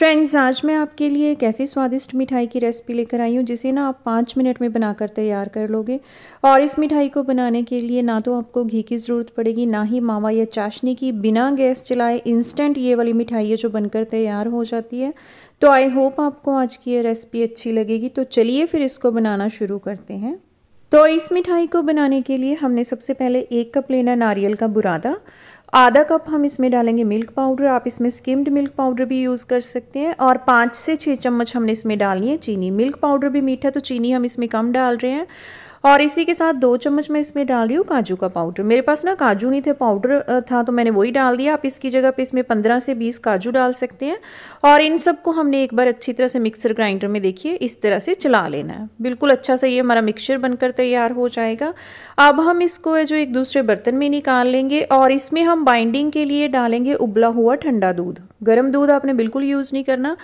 friends आज मैं आपके लिए एक ऐसी स्वादिष्ट मिठाई की रेसिपी लेकर आई हूँ जिसे ना आप पाँच मिनट में बनाकर तैयार कर लोगे और इस मिठाई को बनाने के लिए ना तो आपको घी की ज़रूरत पड़ेगी ना ही मावा या चाशनी की बिना गैस चलाए इंस्टेंट ये वाली मिठाई है जो बनकर तैयार हो जाती है तो आई होप आपको आज की ये रेसिपी अच्छी लगेगी तो चलिए फिर इसको बनाना शुरू करते हैं तो इस मिठाई को बनाने के लिए हमने सबसे पहले एक कप लेना नारियल का बुरादा आधा कप हम इसमें डालेंगे मिल्क पाउडर आप इसमें स्किम्ड मिल्क पाउडर भी यूज़ कर सकते हैं और पाँच से छः चम्मच हमने इसमें डालनी है चीनी मिल्क पाउडर भी मीठा तो चीनी हम इसमें कम डाल रहे हैं और इसी के साथ दो चम्मच मैं इसमें डाल रही हूँ काजू का पाउडर मेरे पास ना काजू नहीं थे पाउडर था तो मैंने वही डाल दिया आप इसकी जगह पे इसमें पंद्रह से बीस काजू डाल सकते हैं और इन सबको हमने एक बार अच्छी तरह से मिक्सर ग्राइंडर में देखिए इस तरह से चला लेना है बिल्कुल अच्छा सा ये हमारा मिक्सचर बनकर तैयार हो जाएगा अब हम इसको जो एक दूसरे बर्तन में निकाल लेंगे और इसमें हम बाइंडिंग के लिए डालेंगे उबला हुआ ठंडा दूध गर्म दूध आपने बिल्कुल यूज़ नहीं करना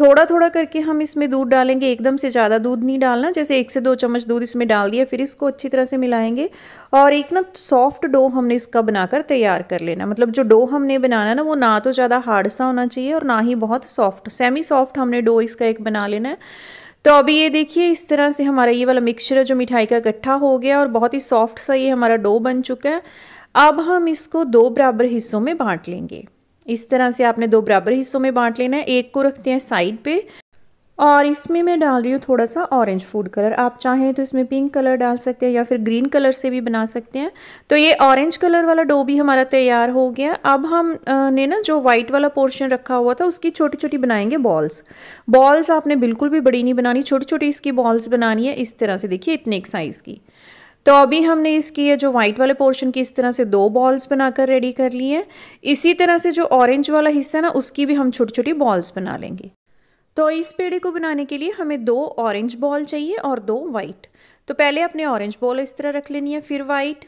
थोड़ा थोड़ा करके हम इसमें दूध डालेंगे एकदम से ज़्यादा दूध नहीं डालना जैसे एक से दो चम्मच दूध इसमें डाल दिया फिर इसको अच्छी तरह से मिलाएंगे और एक ना सॉफ्ट डो हमने इसका बनाकर तैयार कर लेना मतलब जो डो हमने बनाना ना वो ना तो ज़्यादा हार्ड सा होना चाहिए और ना ही बहुत सॉफ्ट सेमी सॉफ्ट हमने डो इसका एक बना लेना है तो अभी ये देखिए इस तरह से हमारा ये वाला मिक्सचर है जो मिठाई का इकट्ठा हो गया और बहुत ही सॉफ्ट सा ये हमारा डो बन चुका है अब हम इसको दो बराबर हिस्सों में बांट लेंगे इस तरह से आपने दो बराबर हिस्सों में बांट लेना है एक को रखते हैं साइड पे और इसमें मैं डाल रही हूँ थोड़ा सा ऑरेंज फूड कलर आप चाहें तो इसमें पिंक कलर डाल सकते हैं या फिर ग्रीन कलर से भी बना सकते हैं तो ये ऑरेंज कलर वाला डो भी हमारा तैयार हो गया अब हम ने ना जो वाइट वाला पोर्शन रखा हुआ था उसकी छोटी छोटी बनाएंगे बॉल्स बॉल्स आपने बिल्कुल भी बड़ी नहीं बनानी छोटी छोटी इसकी बॉल्स बनानी है इस तरह से देखिए इतने एक साइज़ की तो अभी हमने इसकी ये जो वाइट वाले पोर्शन की इस तरह से दो बॉल्स बनाकर रेडी कर ली हैं इसी तरह से जो ऑरेंज वाला हिस्सा ना उसकी भी हम छोटी छोटी बॉल्स बना लेंगे तो इस पेड़े को बनाने के लिए हमें दो ऑरेंज बॉल चाहिए और दो वाइट तो पहले अपने ऑरेंज बॉल इस तरह रख लेनी है फिर वाइट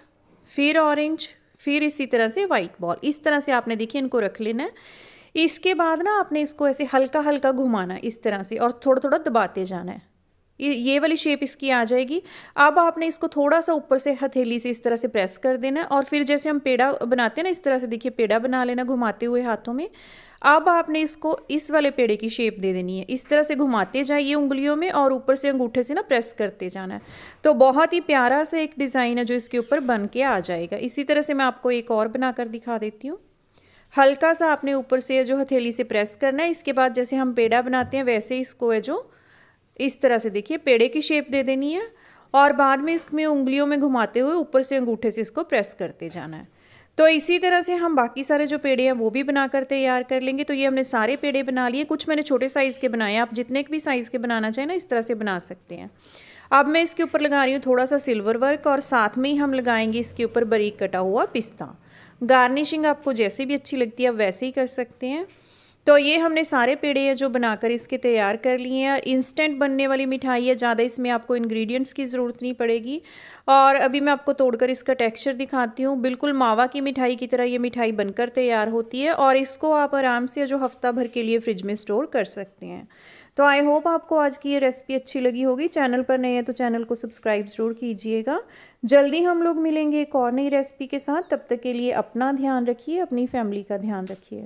फिर ऑरेंज फिर इसी तरह से वाइट बॉल इस तरह से आपने देखिए इनको रख लेना है इसके बाद ना आपने इसको ऐसे हल्का हल्का घुमाना इस तरह से और थोड़ा थोड़ा दबाते जाना है ये ये वाली शेप इसकी आ जाएगी अब आपने इसको थोड़ा सा ऊपर से हथेली से इस तरह से प्रेस कर देना और फिर जैसे हम पेड़ा बनाते हैं ना इस तरह से देखिए पेड़ा बना लेना घुमाते हुए हाथों में अब आपने इसको इस वाले पेड़े की शेप दे देनी है इस तरह से घुमाते जाइए उंगलियों में और ऊपर से अंगूठे से ना प्रेस करते जाना है तो बहुत ही प्यारा सा एक डिज़ाइन है जो इसके ऊपर बन के आ जाएगा इसी तरह से मैं आपको एक और बनाकर दिखा देती हूँ हल्का सा आपने ऊपर से जो हथेली से प्रेस करना है इसके बाद जैसे हम पेड़ा बनाते हैं वैसे इसको है जो इस तरह से देखिए पेड़े की शेप दे देनी है और बाद में इसमें उंगलियों में घुमाते हुए ऊपर से अंगूठे से इसको प्रेस करते जाना है तो इसी तरह से हम बाकी सारे जो पेड़े हैं वो भी बनाकर तैयार कर लेंगे तो ये हमने सारे पेड़े बना लिए कुछ मैंने छोटे साइज़ के बनाए आप जितने भी साइज़ के बनाना चाहें ना इस तरह से बना सकते हैं अब मैं इसके ऊपर लगा रही हूँ थोड़ा सा सिल्वर वर्क और साथ में ही हम लगाएंगे इसके ऊपर बरीक कटा हुआ पिस्ता गार्निशिंग आपको जैसे भी अच्छी लगती है आप वैसे ही कर सकते हैं तो ये हमने सारे पेड़े जो बनाकर इसके तैयार कर लिए हैं इंस्टेंट बनने वाली मिठाई है ज़्यादा इसमें आपको इंग्रेडिएंट्स की ज़रूरत नहीं पड़ेगी और अभी मैं आपको तोड़कर इसका टेक्सचर दिखाती हूँ बिल्कुल मावा की मिठाई की तरह ये मिठाई बनकर तैयार होती है और इसको आप आराम से जो हफ्ता भर के लिए फ्रिज में स्टोर कर सकते हैं तो आई होप आपको आज की ये रेसिपी अच्छी लगी होगी चैनल पर नए हैं तो चैनल को सब्सक्राइब ज़रूर कीजिएगा जल्दी हम लोग मिलेंगे एक और नई रेसिपी के साथ तब तक के लिए अपना ध्यान रखिए अपनी फैमिली का ध्यान रखिए